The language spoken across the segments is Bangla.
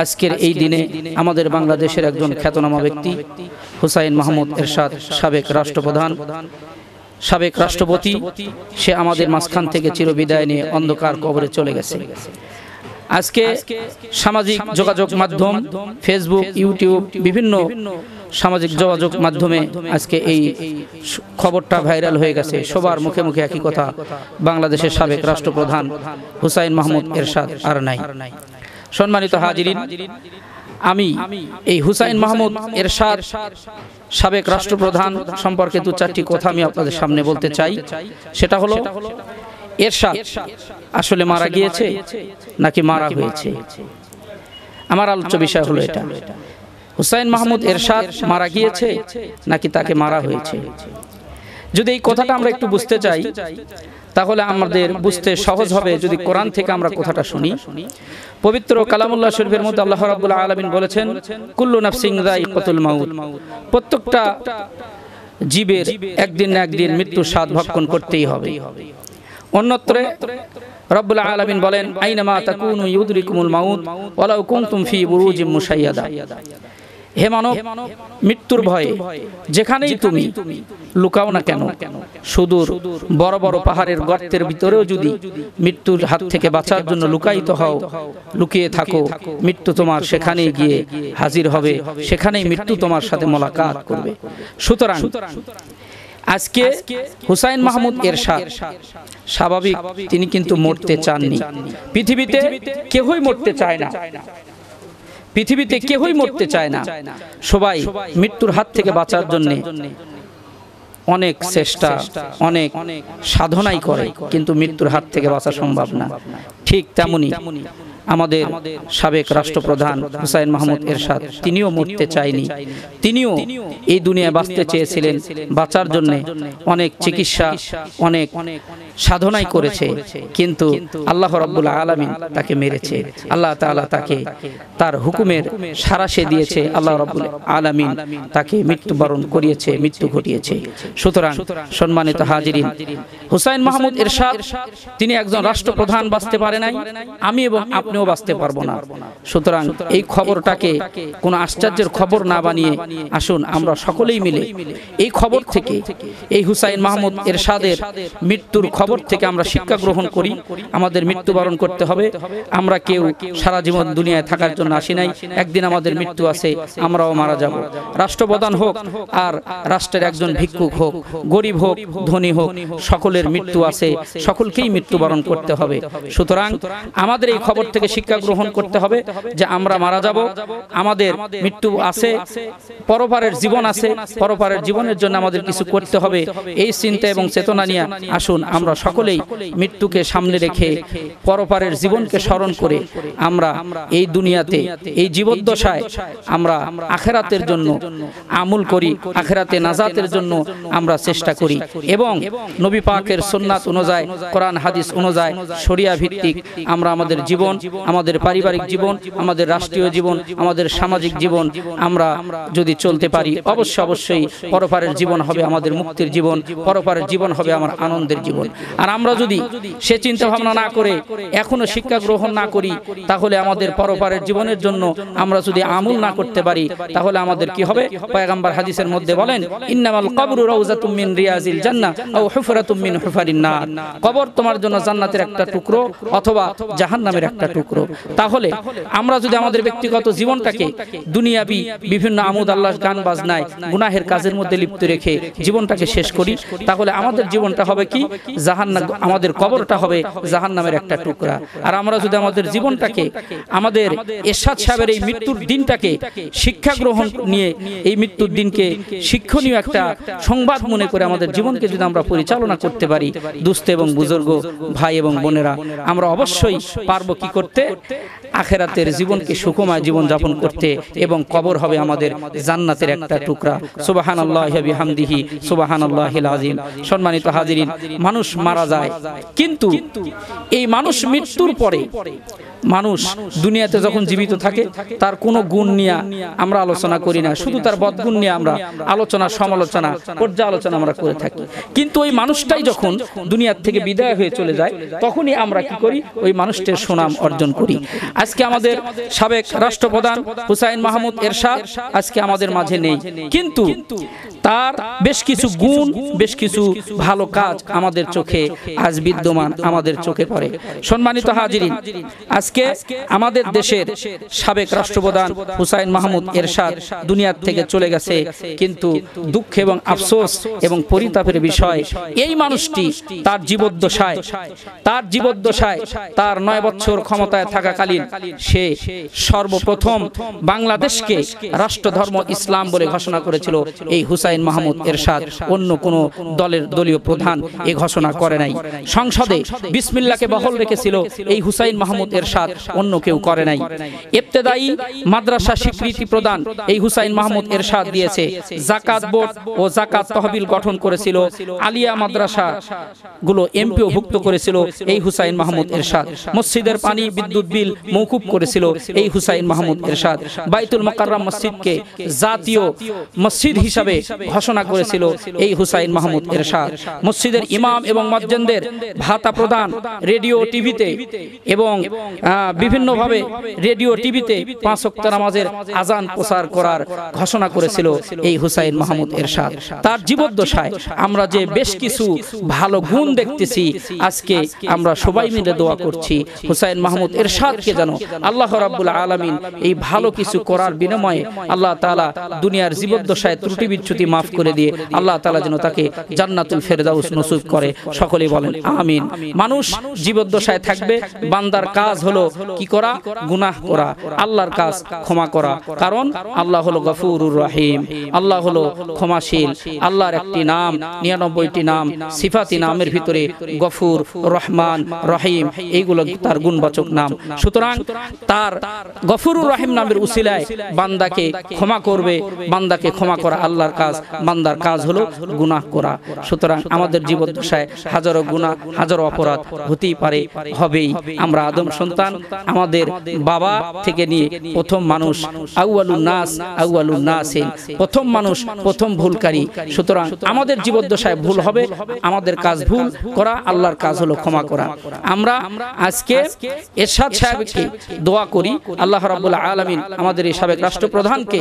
আজকের এই দিনে আমাদের বাংলাদেশের একজন খ্যাতনামা ব্যক্তি হুসাইন মাহমুদ এরশাদ সাবেক রাষ্ট্রপ্রধান সাবেক রাষ্ট্রপতি সে আমাদের মাঝখান থেকে চিরবিদায় নিয়ে অন্ধকার কবরে চলে গেছে আজকে সামাজিক যোগাযোগ মাধ্যম ফেসবুক ইউটিউব বিভিন্ন সামাজিক যোগাযোগ মাধ্যমে আজকে এই খবরটা ভাইরাল হয়ে গেছে সবার মুখে মুখে একই কথা বাংলাদেশের সাবেক রাষ্ট্রপ্রধান হুসাইন মাহমুদ এরশাদ আর নাই সম্মানিত হাজিরিন আমি এই হুসাইন মাহমুদ সার সাবেক রাষ্ট্রপ্রধান সম্পর্কে দু চারটি কথা আমি আপনাদের সামনে বলতে চাই সেটা হলো এরশাদ আসলে মারা গিয়েছে নাকি মারা হয়েছে আমার আলোচ্য বিষয় হলো এটা হুসাইন মাহমুদ এরশাদ মারা গিয়েছে নাকি তাকে মারা হয়েছে যদি এই কথাটা আমরা একটু বুঝতে চাই তাহলে আমাদের বুঝতে সহজ হবে যদি কোরআন থেকে আমরা কথাটা শুনি পবিত্র কালামুল্লাহ শরীফের মধ্যে আল্লাহ রাবুল্লাহ আলমিন বলেছেন কুল্লু নাফসিং রাই কতুল মাউদ প্রত্যেকটা জীবের একদিন না একদিন মৃত্যু স্বাদ ভক্ষণ করতেই হবে অন্যত্র রব্বুল আলামিন বলেন আইনামা তাকুনু ইউদরিকুমুল মাউত ওয়ালাউ কুনতুম ফি বুরুজিম মুশাইয়াদা হে মানব মৃত্যুর ভয়ে যেখানেই তুমি লুকাও না কেন সুদূর বড় বড় পাহাড়ের গর্তের ভিতরেও যদি মৃত্যুর হাত থেকে বাঁচার জন্য লুকায়িত হও লুকিয়ে থাকো মৃত্যু তোমার সেখানেই গিয়ে হাজির হবে সেখানেই মৃত্যু তোমার সাথে মোলাকাত করবে সুতরাং আজকে হুসাইন মাহমুদ এর স্বাভাবিক তিনি কিন্তু মরতে চাননি পৃথিবীতে কেহই মরতে চায় না পৃথিবীতে কেউই মরতে চায় না সবাই মৃত্যুর হাত থেকে বাঁচার জন্যে অনেক চেষ্টা অনেক সাধনাই করে কিন্তু মৃত্যুর হাত থেকে বাঁচা সম্ভব না ঠিক তেমনি আমাদের সাবেক রাষ্ট্রপ্রধান হুসাইন মাহমুদ এরশাদ তিনিও মরতে চায়নি তিনিও এই দুনিয়ায় বাঁচতে চেয়েছিলেন বাঁচার জন্য অনেক চিকিৎসা অনেক সাধনাই করেছে কিন্তু আল্লাহ রব্বুল্লাহ আলমিন তাকে মেরেছে আল্লাহ তালা তাকে তার হুকুমের সারা সে দিয়েছে আল্লাহ রব্বুল আলমিন তাকে মৃত্যুবরণ করিয়েছে মৃত্যু ঘটিয়েছে সুতরাং সম্মানিত হাজিরিন হুসাইন মাহমুদ এরশাদ তিনি একজন রাষ্ট্রপ্রধান বাঁচতে পারে নাই আমি এবং আপনি স্বপ্নেও বাঁচতে পারবো না সুতরাং এই খবরটাকে কোনো আশ্চর্যের খবর না বানিয়ে আসুন আমরা সকলেই মিলে এই খবর থেকে এই হুসাইন মাহমুদ এরশাদের মৃত্যুর খবর থেকে আমরা শিক্ষা গ্রহণ করি আমাদের মৃত্যুবরণ করতে হবে আমরা কেউ সারা জীবন দুনিয়ায় থাকার জন্য আসি নাই একদিন আমাদের মৃত্যু আছে আমরাও মারা যাব রাষ্ট্রপ্রধান হোক আর রাষ্ট্রের একজন ভিক্ষুক হোক গরিব হোক ধনী হোক সকলের মৃত্যু আছে সকলকেই মৃত্যুবরণ করতে হবে সুতরাং আমাদের এই খবর থেকে থেকে শিক্ষা গ্রহণ করতে হবে যে আমরা মারা যাব আমাদের মৃত্যু আছে পরপারের জীবন আছে পরপারের জীবনের জন্য আমাদের কিছু করতে হবে এই চিন্তা এবং চেতনা নিয়ে আসুন আমরা সকলেই মৃত্যুকে সামনে রেখে পরপারের জীবনকে স্মরণ করে আমরা এই দুনিয়াতে এই জীবদ্দশায় আমরা আখেরাতের জন্য আমুল করি আখেরাতে নাজাতের জন্য আমরা চেষ্টা করি এবং নবী পাকের সোননাথ অনুযায়ী কোরআন হাদিস অনুযায়ী শরিয়া ভিত্তিক আমরা আমাদের জীবন আমাদের পারিবারিক জীবন আমাদের রাষ্ট্রীয় জীবন আমাদের সামাজিক জীবন আমরা যদি চলতে পারি অবশ্য অবশ্যই পরপারের জীবন হবে আমাদের মুক্তির জীবন পরপারের জীবন হবে আমার আনন্দের জীবন আর আমরা যদি সে চিন্তা ভাবনা না করে এখনো শিক্ষা গ্রহণ না করি তাহলে আমাদের পরপারের জীবনের জন্য আমরা যদি আমুল না করতে পারি তাহলে আমাদের কি হবে পয়গাম্বার হাদিসের মধ্যে বলেন ইন্নামাল কবরু রাউজাতুম রিয়াজিল জান্না ও হুফরাতুম মিন হুফারিন না কবর তোমার জন্য জান্নাতের একটা টুকরো অথবা জাহান্নামের একটা টুকরো টুকরো তাহলে আমরা যদি আমাদের ব্যক্তিগত জীবনটাকে দুনিয়াবি বিভিন্ন আমোদ আল্লাহ গান বাজনায় গুনাহের কাজের মধ্যে লিপ্ত রেখে জীবনটাকে শেষ করি তাহলে আমাদের জীবনটা হবে কি জাহান আমাদের কবরটা হবে জাহান নামের একটা টুকরা আর আমরা যদি আমাদের জীবনটাকে আমাদের এরশাদ সাহেবের এই মৃত্যুর দিনটাকে শিক্ষা গ্রহণ নিয়ে এই মৃত্যুর দিনকে শিক্ষণীয় একটা সংবাদ মনে করে আমাদের জীবনকে যদি আমরা পরিচালনা করতে পারি দুস্থ এবং বুজুর্গ ভাই এবং বোনেরা আমরা অবশ্যই পারবো কি করতে করতে আখেরাতের জীবনকে জীবন যাপন করতে এবং কবর হবে আমাদের জান্নাতের একটা টুকরা সুবাহান আল্লাহামদিহি সুবাহান আল্লাহিল আজিম সম্মানিত হাজিরিন মানুষ মারা যায় কিন্তু এই মানুষ মৃত্যুর পরে মানুষ দুনিয়াতে যখন জীবিত থাকে তার কোনো গুণ নিয়ে আমরা আলোচনা করি না শুধু তার বদগুণ নিয়ে আমরা আলোচনা সমালোচনা পর্যালোচনা আমরা করে থাকি কিন্তু ওই মানুষটাই যখন দুনিয়ার থেকে বিদায় হয়ে চলে যায় তখনই আমরা কি করি ওই মানুষটির সুনাম অর্জন করি আজকে আমাদের সাবেক রাষ্ট্রপ্রধান হুসাইন মাহমুদ এরশাদ আজকে আমাদের মাঝে নেই কিন্তু তার বেশ কিছু গুণ বেশ কিছু ভালো কাজ আমাদের চোখে আজ বিদ্যমান আমাদের চোখে পড়ে সম্মানিত হাজির আজ আজকে আমাদের দেশের সাবেক রাষ্ট্রপ্রধান হুসাইন মাহমুদ এরশাদ দুনিয়ার থেকে চলে গেছে কিন্তু দুঃখ এবং আফসোস এবং পরিতাপের বিষয় এই মানুষটি তার জীবদ্দশায় তার জীবদ্দশায় তার নয় বছর ক্ষমতায় থাকাকালীন সে সর্বপ্রথম বাংলাদেশকে রাষ্ট্র ধর্ম ইসলাম বলে ঘোষণা করেছিল এই হুসাইন মাহমুদ এরশাদ অন্য কোনো দলের দলীয় প্রধান এ ঘোষণা করে নাই সংসদে বিসমিল্লাকে বহল রেখেছিল এই হুসাইন মাহমুদ এরশাদ ইরশাদ অন্য কেউ করে নাই ইবতেদাই মাদ্রাসা স্বীকৃতি প্রদান এই হুসাইন মাহমুদ ইরশাদ দিয়েছে যাকাত বোর্ড ও যাকাত তহবিল গঠন করেছিল আলিয়া মাদ্রাসা গুলো এমপিও ভুক্ত করেছিল এই হুসাইন মাহমুদ ইরশাদ মসজিদের পানি বিদ্যুৎ বিল মৌকুব করেছিল এই হুসাইন মাহমুদ ইরশাদ বাইতুল মোকাররাম মসজিদকে জাতীয় মসজিদ হিসাবে ঘোষণা করেছিল এই হুসাইন মাহমুদ ইরশাদ মসজিদের ইমাম এবং মাজ্জেনদের ভাতা প্রদান রেডিও টিভিতে এবং হ্যাঁ, হ্যাঁ, বিভিন্নভাবে রেডিও টিভিতে পাঁচ অক্ত নামাজের আজান প্রচার করার ঘোষণা করেছিল এই হুসাইন মাহমুদ এরশাদ তার জীবদ্দশায় আমরা যে বেশ কিছু ভালো গুণ দেখতেছি আজকে আমরা সবাই মিলে দোয়া করছি হুসাইন মাহমুদ এরশাদকে যেন আল্লাহ রাব্বুল আলমিন এই ভালো কিছু করার বিনিময়ে আল্লাহ তালা দুনিয়ার জীবদ্দশায় ত্রুটি বিচ্ছুতি মাফ করে দিয়ে আল্লাহ তালা যেন তাকে জান্নাতুল ফেরদাউস নসিব করে সকলেই বলেন আমিন মানুষ জীবদ্দশায় থাকবে বান্দার কাজ হলো হলো কি করা গুনাহ করা আল্লাহর কাজ ক্ষমা করা কারণ আল্লাহ হলো গফুরুর রহিম আল্লাহ হলো ক্ষমাশীল আল্লাহর একটি নাম নিরানব্বইটি নাম সিফাতি নামের ভিতরে গফুর রহমান রহিম এইগুলো তার গুণবাচক নাম সুতরাং তার গফুরুর রহিম নামের উসিলায় বান্দাকে ক্ষমা করবে বান্দাকে ক্ষমা করা আল্লাহর কাজ বান্দার কাজ হলো গুনাহ করা সুতরাং আমাদের জীবদ্দশায় হাজারো গুণা হাজারো অপরাধ হতেই পারে হবেই আমরা আদম সন্তান সন্তান আমাদের বাবা থেকে নিয়ে প্রথম মানুষ আউআলুল নাস আউআলুল নাসেন প্রথম মানুষ প্রথম ভুলকারী সুতরাং আমাদের জীবদ্দশায় ভুল হবে আমাদের কাজ ভুল করা আল্লাহর কাজ হলো ক্ষমা করা আমরা আজকে এরশাদ সাহেবকে দোয়া করি আল্লাহ রাব্বুল আলামিন আমাদের এই সাবেক রাষ্ট্রপ্রধানকে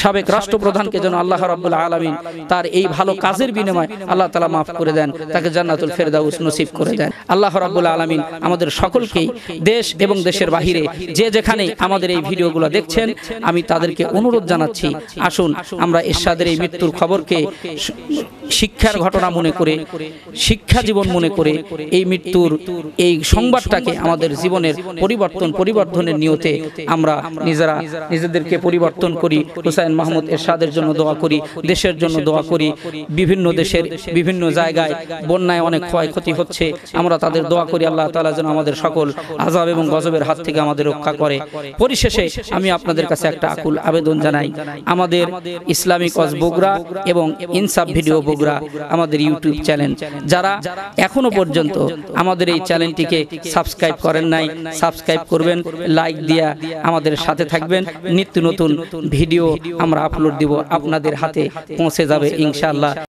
সাবেক রাষ্ট্রপ্রধানকে যেন আল্লাহ রাব্বুল আলামিন তার এই ভালো কাজের বিনিময়ে আল্লাহ তালা মাফ করে দেন তাকে জান্নাতুল ফেরদাউস নসিব করে দেন আল্লাহ রাব্বুল আলামিন আমাদের সকলকেই দেশ এবং দেশের বাহিরে যে যেখানে আমাদের এই ভিডিওগুলো দেখছেন আমি তাদেরকে অনুরোধ জানাচ্ছি আসুন আমরা এরশাদের এই মৃত্যুর খবরকে শিক্ষার ঘটনা মনে করে শিক্ষা জীবন মনে করে এই মৃত্যুর এই সংবাদটাকে আমাদের জীবনের পরিবর্তন পরিবর্তনের নিয়তে আমরা নিজেরা নিজেদেরকে পরিবর্তন করি হুসাইন মাহমুদ এরশাদের জন্য দোয়া করি দেশের জন্য দোয়া করি বিভিন্ন দেশের বিভিন্ন জায়গায় বন্যায় অনেক ক্ষয়ক্ষতি হচ্ছে আমরা তাদের দোয়া করি আল্লাহ তালা যেন আমাদের সকল আজাব এবং গজবের হাত থেকে আমাদের রক্ষা করে পরিশেষে আমি আপনাদের কাছে একটা আকুল আবেদন জানাই আমাদের ইসলামিক অজ বোগরা এবং ইনসাফ ভিডিও বোগরা আমাদের ইউটিউব চ্যানেল যারা এখনো পর্যন্ত আমাদের এই চ্যানেলটিকে সাবস্ক্রাইব করেন নাই সাবস্ক্রাইব করবেন লাইক দিয়া আমাদের সাথে থাকবেন নিত্য নতুন ভিডিও আমরা আপলোড দিব আপনাদের হাতে পৌঁছে যাবে ইনশাআল্লাহ